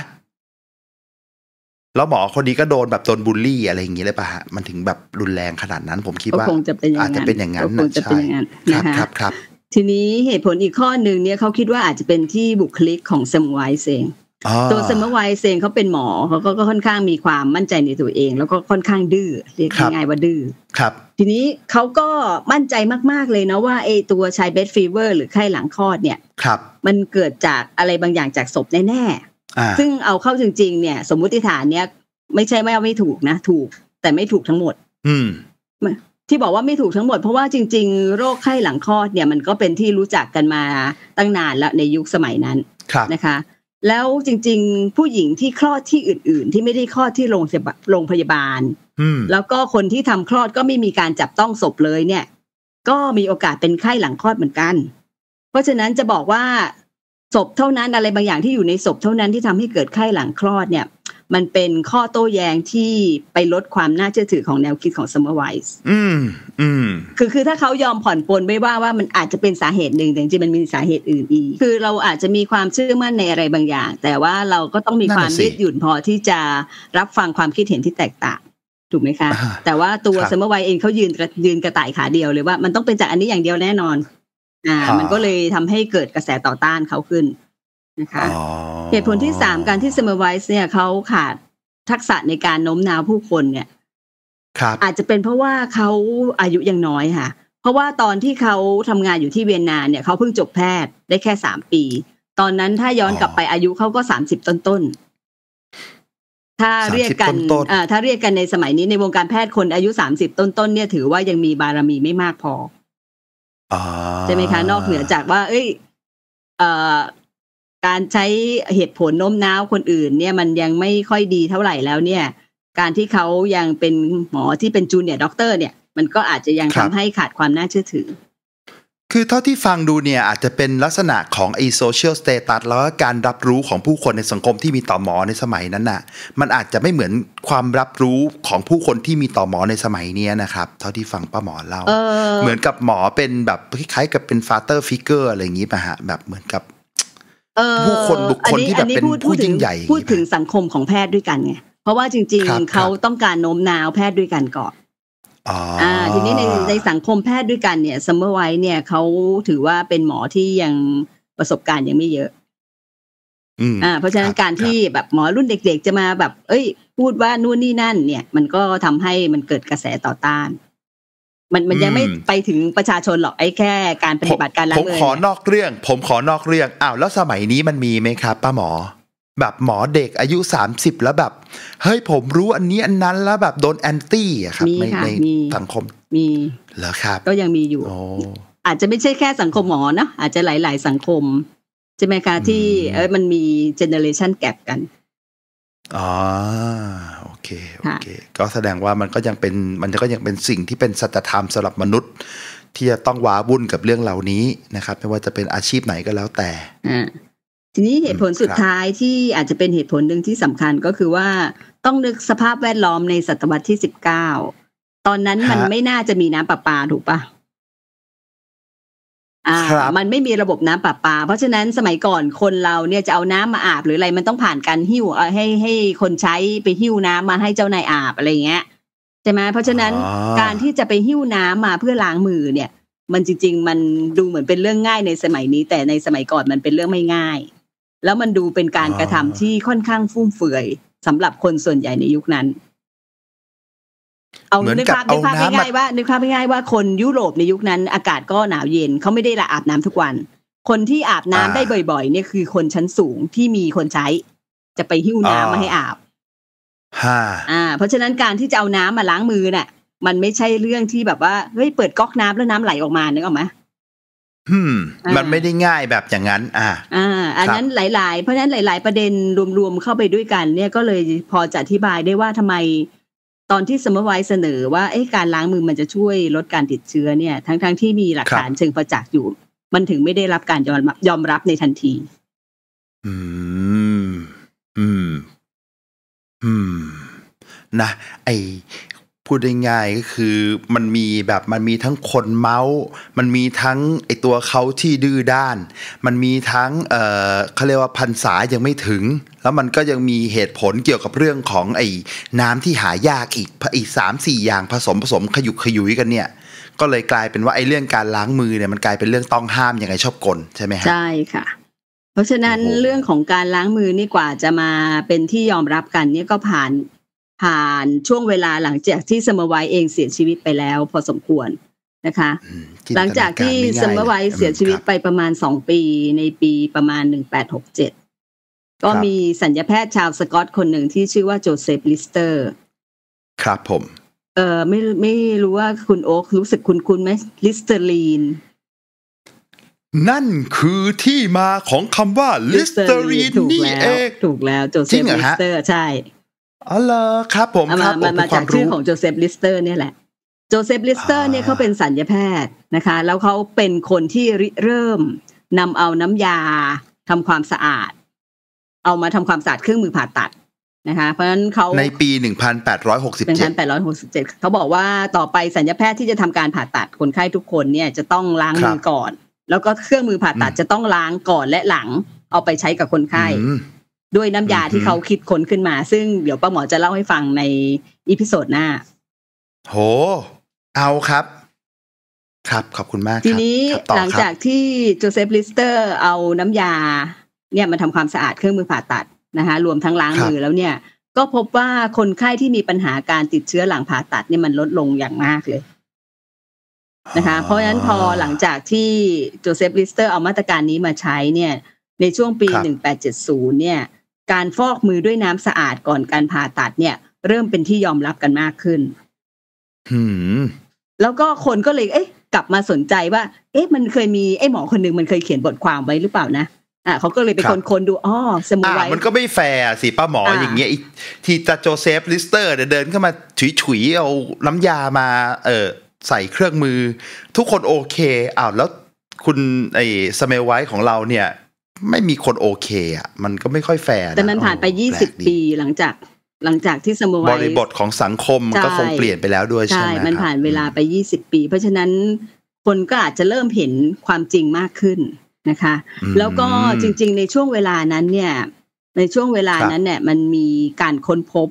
แล้วหมอคนนี้ก็โดนแบบโดนบูลลี่อะไรอย่างนี้เลยป่ะฮะมันถึงแบบรุนแรงขนาดนั้นผมคิดว่าอาจจะเป็นอย่างนั้นใช่ครับครับครับทีนี้เหตุผลอีกข้อหนึ่งเนี่ยเขาคิดว่าอาจจะเป็นที่บุคลิกของสมไวเซงตัวสมไวเซงเขาเป็นหมอเขาก็ค่อนข้างมีความมั่นใจในตัวเอง แล้วก็ค่อนข้างดื้อเรียกง่ายว่าดื้อครับ ทีนี้เขาก็มั่นใจมากๆเลยนะว่าไอตัวชายเบสฟีเวอร์หรือไข้หลังคลอดเนี่ยครับมันเกิดจากอะไรบางอย่างจากศพแน่ๆซึ่งเอาเข้าจริงๆ เนี่ยสมมุติฐานเนี่ยไม่ใช่ไม่เอาไม่ถูกนะ ถูก แต่ไม่ถูกทั้งหมด อืมที่บอกว่าไม่ถูกทั้งหมดเพราะว่าจริงๆ โรคไข้หลังคลอดเนี่ย มันก็เป็นที่รู้จักกันมาตั้งนานแล้วในยุคสมัยนั้นนะคะ แล้วจริง ๆ ผู้หญิงที่คลอดที่อื่น ๆ ที่ไม่ได้คลอดที่โรงรงพยาบาลแล้วก็คนที่ทำคลอดก็ไม่มีการจับต้องศพเลย เนี่ย ก็มีโอกาสเป็นไข้หลังคลอดเหมือนกัน เพราะฉะนั้นจะบอกว่าศพเท่านั้นอะไรบางอย่างที่อยู่ในศพ เท่านั้นที่ทำให้เกิดไข้หลังคลอดเนี่ย มันเป็นข้อโต้แย้งที่ไปลดความน่าเชื่อถือของแนวคิดของซัมเมอร์ไวส์อืมอืมคือคือถ้าเขายอมผ่อนปลนไม่ว่าว่ามันอาจจะเป็นสาเหตุหนึ่ง แต่จริงมันมีสาเหตุอื่นอีกคือเราอาจจะมีความเชื่อมั่นในอะไรบางอย่าง แต่ว่าเราก็ต้องมีความยืดหยุ่นพอที่จะรับฟังความคิดเห็นที่แตกต่างถูกไหมคะ แต่ว่าตัวซัมเมอร์ไวส์เองเขายืนยืนกระต่ายขาเดียวเลยว่า มันต้องเป็นจากอันนี้อย่างเดียวแน่นอนอ่ามันก็เลยทำให้เกิดกระแสต่อต้านเขาขึ้นนะคะเหตุผลที่สามการที่เซมไวส์เนี่ยเขาขาดทักษะในการโน้มน้าวผู้คนเนี่ยครับอาจจะเป็นเพราะว่าเขาอายุยังน้อยค่ะ เพราะว่าตอนที่เขาทำงานอยู่ที่เวียนนาเนี่ยเขาเพิ่งจบแพทย์ได้แค่สามปี ตอนนั้นถ้าย้อนกลับไปอายุเขาก็สามสิบต้นๆถ้าเรียกกันอ่าถ้าเรียกกันในสมัยนี้ในวงการแพทย์คนอายุสามสิบต้นๆเนี่ยถือว่ายังมีบารมีไม่มากพอใช่ไหมคะนอกเหนือจากว่า เอ้ยการใช้เหตุผลโน้มน้าวคนอื่นเนี่ยมันยังไม่ค่อยดีเท่าไหร่แล้วเนี่ย การที่เขายังเป็นหมอที่เป็นจูเนียร์ด็อกเตอร์เนี่ยมันก็อาจจะยังทำให้ขาดความน่าเชื่อถือคือเท่าที่ฟังดูเนี่ยอาจจะเป็นลักษณะของไอโซเชียลสเตตัสแล้วก็การรับรู้ของผู้คนในสังคมที่มีต่อหมอในสมัยนั้นน่ะ มันอาจจะไม่เหมือนความรับรู้ของผู้คนที่มีต่อหมอในสมัยนี้นะครับเท่าที่ฟังป้าหมอเล่าเเหมือนกับหมอเป็นแบบคล้ายๆกับเป็นฟาเตอร์ฟิกเกอร์อะไรอย่างนี้ป่ะฮะแบบเหมือนกับผู้คนบุคคลที่แบบเป็นผู้ยิ่งใหญ่ พูดถึงสังคมของแพทย์ด้วยกันไงเพราะว่าจริงๆเขาต้องการโน้มน้าวแพทย์ด้วยกันก่อนทีนี้ในในสังคมแพทย์ด้วยกันเนี่ยซัมเมอร์ไวท์เนี่ยเขาถือว่าเป็นหมอที่ยังประสบการณ์ยังไม่เยอะอ่า เพราะฉะนั้นการที่แบบหมอรุ่นเด็กๆจะมาแบบ เอ้ย พูดว่านู่นนี่นั่นเนี่ย มันก็ทำให้มันเกิดกระแสต่อต้านมันมันยังไม่ไปถึงประชาชนหรอกไอ้แค่การปฏิบัติการละเมิผมขอนอกเรื่อง ผมขอนอกเรื่องอ้าวแล้วสมัยนี้มันมีไหมครับ ป้าหมอแบบหมอเด็กอายุ 30 แล้วแบบ เฮ้ยผมรู้อันนี้อันนั้นแล้วแบบ โดนแอนตี้อะครับในในสังคมมี เหรอครับ ก็ยังมีอยู่อาจจะไม่ใช่แค่สังคมหมอนะ อาจจะหลาย ๆ สังคม ใช่ไหมคะที่ เอ้ยมันมีเจเนอเรชันแกรกัน อ๋อโอเคโอเค ก็แสดงว่ามันก็ยังเป็น มันก็ยังเป็นสิ่งที่เป็นสัจธรรมสำหรับมนุษย์ ที่จะต้องว้าวุ่นกับเรื่องเหล่านี้นะครับไม่ว่าจะเป็นอาชีพไหนก็แล้วแต่ทีนี้เหตุผลสุดท้ายที่อาจจะเป็นเหตุผลหนึ่งที่สำคัญก็คือว่าต้องนึกสภาพแวดล้อมในศตวรรษที่สิบเก้าตอนนั้นมันไม่น่าจะมีน้ำประปาถูกปะอ่ามันไม่มีระบบน้ำประปา เพราะฉะนั้นสมัยก่อนคนเราเนี่ยจะเอาน้ำมาอาบหรืออะไรมันต้องผ่านการหิ้วเออให้ให้คนใช้ไปหิ้วน้ำมาให้เจ้านายอาบอะไรเงี้ยใช่ไหมเพราะฉะนั้นการที่จะไปหิ้วน้ำมาเพื่อล้างมือเนี่ย มันจริงๆมันดูเหมือนเป็นเรื่องง่ายในสมัยนี้ แต่ในสมัยก่อนมันเป็นเรื่องไม่ง่ายแล้วมันดูเป็นการกระทำที่ค่อนข้างฟุ่มเฟือยสำหรับคนส่วนใหญ่ในยุคนั้น เอานึกภาพนึกภาพง่ายๆว่านึกภาพง่ายๆว่าคนยุโรปในยุคนั้นอากาศก็หนาวเย็นเขาไม่ได้ละอาบน้ำทุกวัน คนที่อาบน้ำได้บ่อยๆ เนี่ยคือคนชั้นสูงที่มีคนใช้ จะไปหิ้วน้ำมาให้อาบอ่า เพราะฉะนั้นการที่จะเอาน้ำมาล้างมือเนี่ยมันไม่ใช่เรื่องที่แบบว่าเฮ้ยเปิดก๊อกน้ำแล้วน้ำไหลออกมานึกออกไหมมมันไม่ได้ง่ายแบบอย่างนั้นอ่าอ่าอันนั้นหลาย ๆเพราะฉะนั้นหลายๆประเด็นรวมๆเข้าไปด้วยกัน เนี่ยก็เลยพอจะอธิบายได้ว่าทำไมตอนที่สมไวเสนอ ว่าอ้การล้างมือมันจะช่วยลดการติดเชื้อเนี่ย ทั้งๆทที่มีหลักฐานเชิงประจักษ์อยู่ มันถึงไม่ได้รับการยอมยอมรับในทันที อืมอืมอืมนะไอพูดง่ายๆก็คือมันมีแบบมันมีทั้งคนเมาส์มันมีทั้งไอตัวเขาที่ดื้อด้าน มันมีทั้งเออเขาเรียกว่าพันษายังไม่ถึง แล้วมันก็ยังมีเหตุผลเกี่ยวกับเรื่องของไอ้น้ำที่หายากอีกอีกสามสี่อย่างผสมผสมขยุกขยุยกันเนี่ยก็เลยกลายเป็นว่าไอ้เรื่องการล้างมือเนี่ยมันกลายเป็นเรื่องต้องห้ามยังไงชอบกลใช่ไหมฮะใช่ค่ะ เพราะฉะนั้นเรื่องของการล้างมือนี่กว่าจะมาเป็นที่ยอมรับกันเนี่ยก็ผ่านผ่านช่วงเวลาหลังจากที่สมวัยเองเสียชีวิตไปแล้วพอสมควรนะคะ หลังจากที่สมวัยเสียชีวิตไปประมาณสองปีในปีประมาณหนึ่งแปดหกเจ็ดก็มีสัญญาแพทย์ชาวสกอต คนหนึ่งที่ชื่อว่าโจเซฟลิสเตอร์ ครับผม เออไม่ไม่รู้ว่าคุณโอ๊ครู้สึกคุณคุณไหมลิสเตอรีนนั่นคือที่มาของคำว่าลิสเตอรีนนี่เอง ถูกแล้วโจเซฟลิสเตอร์ใช่อ๋อเหรอครับผมครับ ผมมาจากชื่อของโจเซฟลิสเตอร์เนี่ยแหละโจเซฟลิสเตอร์เนี่ยเขาเป็นสัญญาแพทย์นะคะ แล้วเขาเป็นคนที่เริ่มนำเอาน้ำยาทำความสะอาด เอามาทำความสะอาดเครื่องมือผ่าตัดนะคะเพราะฉะนั้นเขาในปี้อยห1867เขาบอกว่าต่อไปสัญญาแพทย์ที่จะทำการผ่าตัด คนไข้ทุกคนเนี่ยจะต้องล้างมือก่อน แล้วก็เครื่องมือผ่าตัดจะต้องล้างก่อนและหลัง เอาไปใช้กับคนไข้ด้วยน้ำยาที่เขาคิดค้นขึ้นมาซึ่งเดี๋ยวป้าหมอจะเล่าให้ฟังในอีพิโซดหน้า โห เอาครับ ครับ ขอบคุณมากทีนี้หลังจากที่โจเซฟลิสเตอร์เอาน้ำยา เนี่ยมาทำความสะอาดเครื่องมือผ่าตัดนะคะรวมทั้งล้างมือแล้วเนี่ย ก็พบว่าคนไข้ที่มีปัญหาการติดเชื้อหลังผ่าตัด เนี่ยมันลดลงอย่างมากเลยนะคะ เพราะฉะนั้นพอหลังจากที่โจเซฟลิสเตอร์เอามาตรการนี้มาใช้เนี่ย ในช่วงปี1870เนี่ยการฟอกมือด้วยน้ำสะอาดก่อนการผ่าตัดเนี่ย เริ่มเป็นที่ยอมรับกันมากขึ้นมแล้วก็คนก็เลย เอ๊ะกลับมาสนใจว่า เอ๊ะมันเคยมีไอ้หมอคนหนึ่งมันเคยเขียนบทความไว้หรือเปล่านะ อ่าเขาก็เลยไปคนคนดูอ๋อสมุไรมันก็ไม่แฟร์สิ ป้าหมอออย่างเงี้ยที่ตาโจเซฟลิสเตอร์เดินเข้ามา ฉุยฉุยเอาน้ำยามา เออใส่เครื่องมือ ทุกคนโอเคอ้าวแล้วคุณไอ้สมลไว์ของเราเนี่ยไม่มีคนโอเคอ่ะมันก็ไม่ค่อยแฟร์แต่มันผ่านไปยี่สิบปีหลังจากหลังจากที่สมวัยบริบทของสังคมก็คงเปลี่ยนไปแล้วด้วยใช่ไหมมันผ่านเวลาไปยี่สิบปี เพราะฉะนั้นคนก็อาจจะเริ่มเห็นความจริงมากขึ้นนะคะ แล้วก็จริงๆ ในช่วงเวลานั้นเนี่ยในช่วงเวลานั้นเนี่ยมันมีการค้นพบ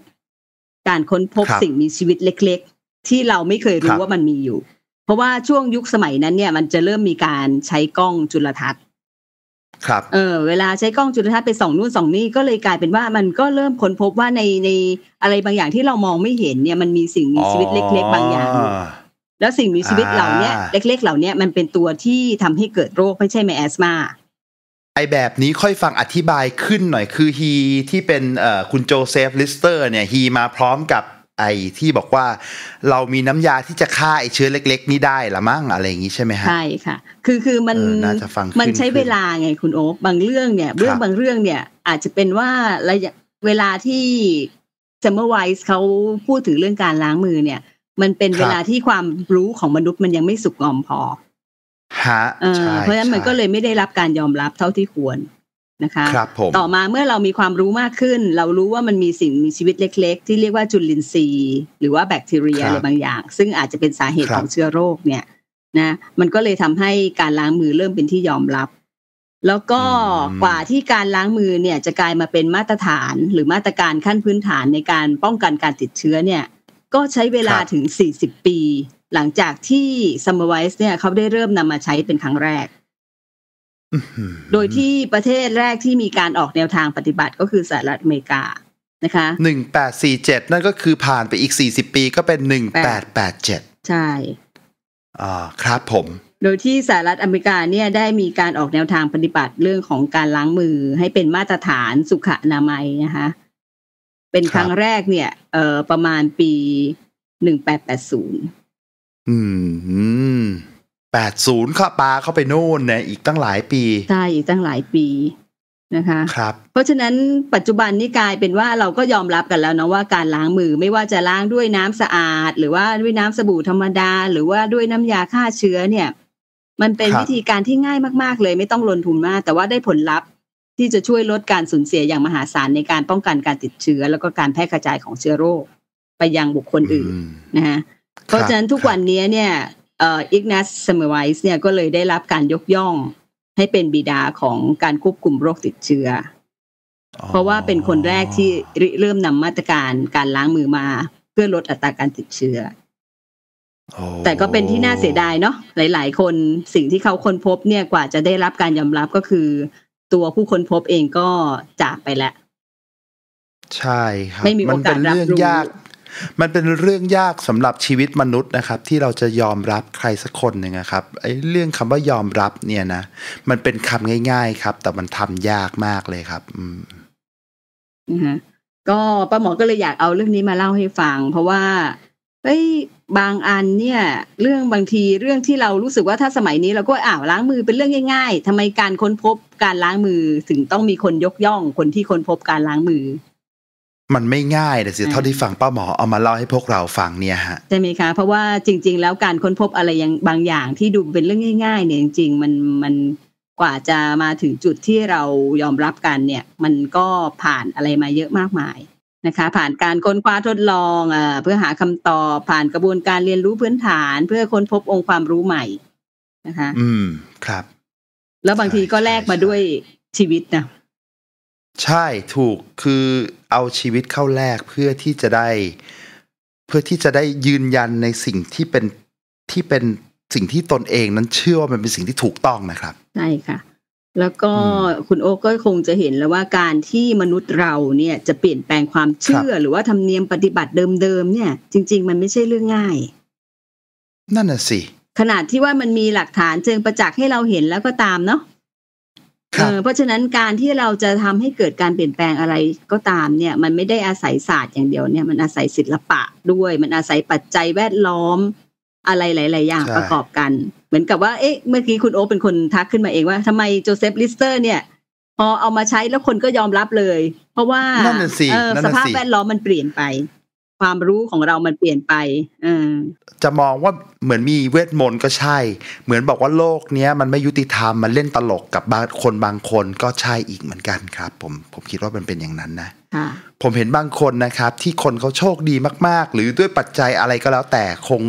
การค้นพบสิ่งมีชีวิตเล็กๆ ที่เราไม่เคยรู้ว่ามันมีอยู่ เพราะว่าช่วงยุคสมัยนั้นเนี่ยมันจะเริ่มมีการใช้กล้องจุลทรรศน์ครับเออเวลาใช้กล้องจุลทรรศน์ไปส่องนู่นส่องนี่ก็เลยกลายเป็นว่ามันก็เริ่มค้นพบว่าในในอะไรบางอย่างที่เรามองไม่เห็นเนี่ยมันมีสิ่งมีชีวิตเล็กๆ บางอย่างแล้วสิ่งมีชีวิตเหล่านี้เล็ก ๆ เหล่านี้มันเป็นตัวที่ทำให้เกิดโรคไม่ใช่ไมแอสมาไอแบบนี้ค่อยฟังอธิบายขึ้นหน่อยคือฮีที่เป็นคุณโจเซฟลิสเตอร์ เนี่ยฮีมาพร้อมกับไอที่บอกว่าเรามีน้ำยาที่จะฆ่าไอเชื้อเล็ก ๆ นี่ได้ละมั้งอะไรอย่างนี้ใช่ไหมฮะใช่ค่ะ คือคือมัน มันใช้เวลาไงคุณโอ๊บบางเรื่องเนี่ยเรื่องบางเรื่องเนี่ยอาจจะเป็นว่าระยะเวลาที่เซมเมอร์ไวส์เขาพูดถึงเรื่องการล้างมือเนี่ย มันเป็นเวลาที่ความรู้ของมนุษย์มันยังไม่สุกงอมพอฮะเพราะฉะนั้นมันก็เลยไม่ได้รับการยอมรับเท่าที่ควรนะคะคต่อมาเมื่อเรามีความรู้มากขึ้น เรารู้ว่ามันมีสิ่งมีชีวิตเล็ก ๆ ที่เรียกว่าจุลินทรีย์ หรือว่าแบคทีเรียอะไรบางอย่าง ซึ่งอาจจะเป็นสาเหตุของเชื้อโรคเนี่ยนะมันก็เลยทำให้การล้างมือเริ่มเป็นที่ยอมรับ แล้วก็กว่าที่การล้างมือเนี่ยจะกลายมาเป็นมาตรฐาน หรือมาตรการขั้นพื้นฐานในการป้องกันการติดเชื้อเนี่ยก็ใช้เวลาถึง 40 ปี หลังจากที่ซัมเมอร์ไวส์เนี่ยเขาได้เริ่มนำมาใช้เป็นครั้งแรกโดยที่ประเทศแรกที่มีการออกแนวทางปฏิบัติก็คือสหรัฐอเมริกานะคะ หนึ่งแปดสี่เจ็ดนั่นก็คือผ่านไปอีกสี่สิบปีก็เป็นหนึ่งแปดแปดเจ็ดใช่อ่าครับผม โดยที่สหรัฐอเมริกาเนี่ยได้มีการออกแนวทางปฏิบัติเรื่องของการล้างมือให้เป็นมาตรฐานสุขอนามัยนะคะเป็นครั้งแรกเนี่ยเออประมาณปีหนึ่งแปดแปดศูนย์อืม80เข้าปลาเข้าไปโน่นเนี่ย อีกตั้งหลายปีใช่อีกตั้งหลายปีนะคะครับเพราะฉะนั้นปัจจุบันนี้กลายเป็นว่าเราก็ยอมรับกันแล้วเนาะว่าการล้างมือไม่ว่าจะล้างด้วยน้ำสะอาดหรือว่าด้วยน้ำสบู่ธรรมดา หรือว่าด้วยน้ำยาฆ่าเชื้อเนี่ย มันเป็นวิธีการที่ง่ายมากๆ เลยไม่ต้องลงทุนมากแต่ว่าได้ผลลัพธ์ที่จะช่วยลดการสูญเสียอย่างมหาศาลในการป้องกันการติดเชื้อ แล้วก็การแพร่กระจายของเชื้อโรคไปยังบุคคลอื่นนะคะเพราะฉะนั้นทุกวันนี้เนี่ยอิกนัสเซมไวส์เนี่ยก็เลยได้รับการยกย่องให้เป็นบิดาของการควบคุมโรคติดเชื้อเพราะว่าเป็นคนแรกที่เริ่มนำมาตรการการล้างมือมา เพื่อลดอัตราการติดเชื้อแต่ก็เป็นที่น่าเสียดายเนาะหลายๆคนสิ่งที่เขาค้นพบเนี่ยกว่าจะได้รับการยอมรับก็คือ ตัวผู้ค้นพบเองก็จากไปแล้ว ใช่ครับไม่มีโอกาสรับรู้ยากมันเป็นเรื่องยากสำหรับชีวิตมนุษย์นะครับ ที่เราจะยอมรับใครสักคนหนึ่งครับ ไอ้เรื่องคำว่ายอมรับเนี่ยนะมันเป็นคำง่าย ๆ ครับ แต่มันทำยากมากเลยครับ อืมนะคะก็ป้าหมอก็เลยอยากเอาเรื่องนี้มาเล่าให้ฟัง เพราะว่าเอ้ยบางอันเนี่ย เรื่องบางทีเรื่องที่เรารู้สึกว่าถ้าสมัยนี้เราก็อ้าวล้างมือเป็นเรื่องง่าย ๆ ทำไมการค้นพบการล้างมือถึงต้องมีคนยกย่องคนที่ค้นพบการล้างมือมันไม่ง่ายแต่สิเท่าที่ฟังป้าหมอเอามาเล่าให้พวกเราฟังเนี่ยฮะใช่ไหมคะ เพราะว่าจริงๆแล้วการค้นพบอะไรอย่างบางอย่างที่ดูเป็นเรื่องง่ายๆ เนี่ย จริงๆมันมันกว่าจะมาถึงจุดที่เรายอมรับกัน เนี่ย มันก็ผ่านอะไรมาเยอะมากมายนะคะ ผ่านการค้นคว้าทดลองเพื่อหาคำตอบผ่านกระบวนการเรียนรู้พื้นฐานเพื่อค้นพบองค์ความรู้ใหม่นะคะ อืมครับ แล้วบางทีก็แลกมาด้วยชีวิตนะใช่ถูกคือเอาชีวิตเข้าแลกเพื่อที่จะได้ เพื่อที่จะได้ยืนยันในสิ่งที่เป็นที่เป็นสิ่งที่ตนเองนั้นเชื่อว่ามันเป็นสิ่งที่ถูกต้องนะครับใช่ค่ะ แล้วก็คุณโอ๊กก็คงจะเห็นแล้วว่าการที่มนุษย์เราเนี่ยจะเปลี่ยนแปลงความเชื่อหรือว่าธรรมเนียมปฏิบัติเดิมๆเนี่ย จริงๆมันไม่ใช่เรื่องง่าย นั่นน่ะสิขนาดที่ว่ามันมีหลักฐานเจิงประจักษ์ให้เราเห็นแล้วก็ตามเนาะเพราะฉะนั้นการที่เราจะทำให้เกิดการเปลี่ยนแปลงอะไรก็ตาม เนี่ย มันไม่ได้อาศัยศาสตร์อย่างเดียวเนี่ยมันอาศัยศิลปะด้วยมันอาศัยปัจจัยแวดล้อมอะไรหลาย ๆ อย่างประกอบกัน เหมือนกับว่า เอ๊ะ เมื่อกี้คุณโอ๊เป็นคนทักขึ้นมาเองว่าทำไมโจเซฟลิสเตอร์เนี่ย พอเอามาใช้แล้วคนก็ยอมรับเลย เพราะว่าสภาพแวดล้อมมันเปลี่ยนไปความรู้ของเรามันเปลี่ยนไปจะมองว่าเหมือนมีเวทมนต์ก็ใช่ เหมือนบอกว่าโลกเนี้ยมันไม่ยุติธรรม มันเล่นตลกกับบางคนบางคนก็ใช่อีกเหมือนกันครับ ผมผมคิดว่ามันเป็นอย่างนั้นนะผมเห็นบางคนนะครับ ที่คนเขาโชคดีมาก ๆ หรือด้วยปัจจัยอะไรก็แล้วแต่คง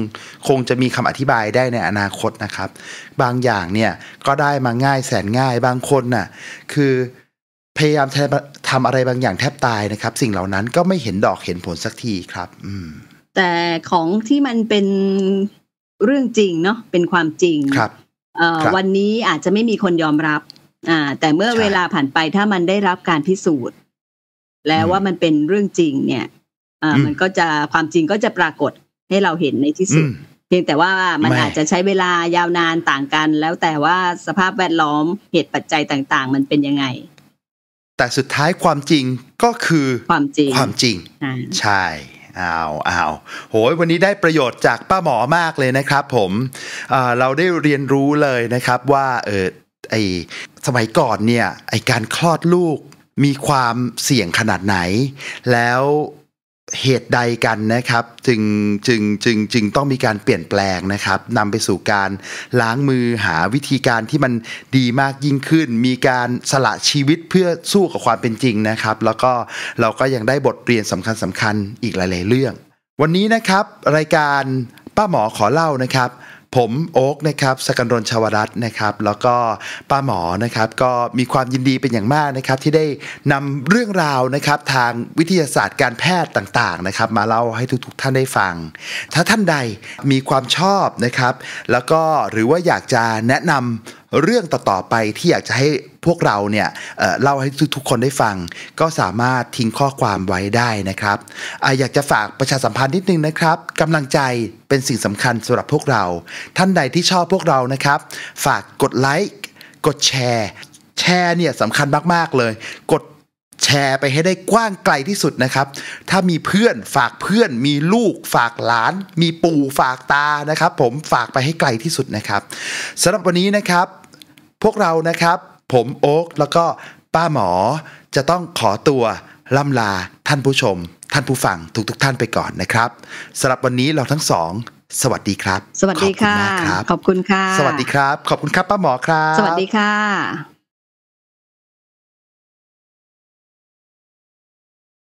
คงจะมีคำอธิบายได้ในอนาคตนะครับ บางอย่างเนี่ย ก็ได้มาง่ายแสนง่ายบางคนนะ่ะคือพยายามทำอะไรบางอย่างแทบตายนะครับ สิ่งเหล่านั้นก็ไม่เห็นดอกเห็นผลสักทีครับแต่ของที่มันเป็นเรื่องจริงเนาะเป็นความจริงครับวันนี้อาจจะไม่มีคนยอมรับ อ่า แต่เมื่อเวลาผ่านไปถ้ามันได้รับการพิสูจน์แล้วว่ามันเป็นเรื่องจริงเนี่ยอ่ามันก็จะความจริงก็จะปรากฏให้เราเห็นในที่สุด เพียงแต่ว่ามันอาจจะใช้เวลายาวนานต่างกัน แล้วแต่ว่าสภาพแวดล้อมเหตุปัจจัยต่างๆ มันเป็นยังไงแต่สุดท้ายความจริงก็คือความจริง ความจริง ใช่ อ้าวอ้าวโหยวันนี้ได้ประโยชน์จากป้าหมอมากเลยนะครับผมเเราได้เรียนรู้เลยนะครับว่า เออไอสมัยก่อนเนี่ย ไอการคลอดลูกมีความเสี่ยงขนาดไหน แล้วเหตุใดกันนะครับจึงจึงจึงจึงต้องมีการเปลี่ยนแปลงนะครับนำไปสู่การล้างมือหาวิธีการที่มันดีมากยิ่งขึ้น มีการสละชีวิตเพื่อสู้กับความเป็นจริงนะครับ แล้วก็เราก็ยังได้บทเรียนสำคัญสำคัญอีกหลาย ๆเรื่อง วันนี้นะครับ รายการป้าหมอขอเล่านะครับผมโอ๊กนะครับสกันรนชาวรัตน์นะครับแล้วก็ป้าหมอนะครับ ก็มีความยินดีเป็นอย่างมากนะครับที่ได้นำเรื่องราวนะครับทางวิทยาศาสตร์การแพทย์ต่างๆนะครับ มาเล่าให้ทุกๆ ท่านได้ฟัง ถ้าท่านใดมีความชอบนะครับแล้วก็หรือว่าอยากจะแนะนำเรื่องต่อๆไปที่อยากจะให้พวกเราเนี่ยเเล่าให้ทุกคนได้ฟัง ก็สามารถทิ้งข้อความไว้ได้นะครับออยากจะฝากประชาสัมพันธ์นิดนึงนะครับกำลังใจเป็นสิ่งสำคัญสำหรับพวกเรา ท่านใดที่ชอบพวกเรานะครับ ฝากกดไลค์กดแชร์ แชร์เนี่ยสำคัญมาก ๆ เลย กดแชร์ไปให้ได้กว้างไกลที่สุดนะครับ ถ้ามีเพื่อนฝากเพื่อน มีลูกฝากหลาน มีปู่ฝากตานะครับ ผมฝากไปให้ไกลที่สุดนะครับสำหรับวันนี้นะครับพวกเรานะครับ ผมโอ๊กแล้วก็ป้าหมอ จะต้องขอตัวล่ำลา ท่านผู้ชม ท่านผู้ฟังทุกทท่านไปก่อนนะครับสำหรับวันนี้เราทั้งสอง สวัสดีครับ สวัสดีค่ะ ขอบคุณค่ะสวัสดีครับ ขอบคุณครับป้าหมอครับสวัสดีค่ะ